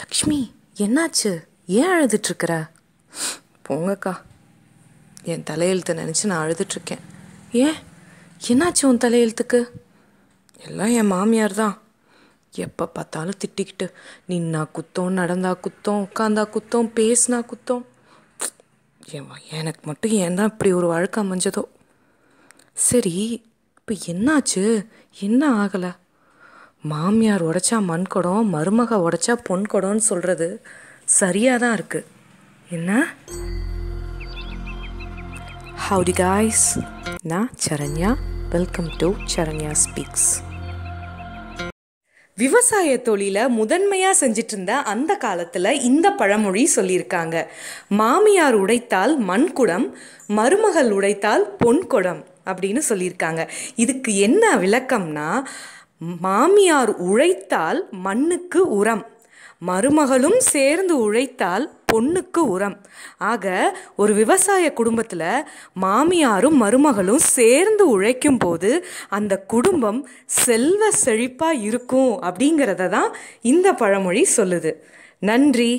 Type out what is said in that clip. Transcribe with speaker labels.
Speaker 1: லக்ஷ்மி என்னாச்சு ஏன் அழுதுட்டுருக்குற போங்கக்கா என் தலையெழுத்தை நினச்சி நான் அழுதுட்ருக்கேன் ஏன் என்னாச்சு உன் தலையெழுத்துக்கு எல்லாம் என் மாமியார் தான் எப்போ பார்த்தாலும் திட்டிக்கிட்டு நின்னா குத்தம் நடந்தா குத்தம் உட்காந்தா குத்தம் பேசுனா குத்தம் ஏமா எனக்கு மட்டும் ஏன் தான் இப்படி ஒரு வழக்கம் அமைஞ்சதோ சரி இப்போ என்னாச்சு என்ன ஆகலை மாமியார் உடைச்சா மண் குடம் மருமக உடைச்சா பொன் குடம்னு சொல்கிறது சரியாக தான் இருக்குது என்ன ஹவுடி காய்ஸ் நான் Saranya welcome to Saranya speaks விவசாய தொழிலை முதன்மையாக செஞ்சிட்டு இருந்த அந்த காலத்தில் இந்த பழமொழி சொல்லியிருக்காங்க மாமியார் உடைத்தால் மண்குடம் மருமகள் உடைத்தால் பொன்குடம் அப்படின்னு சொல்லியிருக்காங்க இதுக்கு என்ன விளக்கம்னா மாமியார் உழைத்தால் மண்ணுக்கு உரம் மருமகளும் சேர்ந்து உழைத்தால் பொண்ணுக்கு உரம் ஆக ஒரு விவசாய குடும்பத்தில் மாமியாரும் மருமகளும் சேர்ந்து உழைக்கும் போது அந்த குடும்பம் செல்வ செழிப்பாக இருக்கும் அப்படிங்கிறத தான் இந்த பழமொழி சொல்லுது நன்றி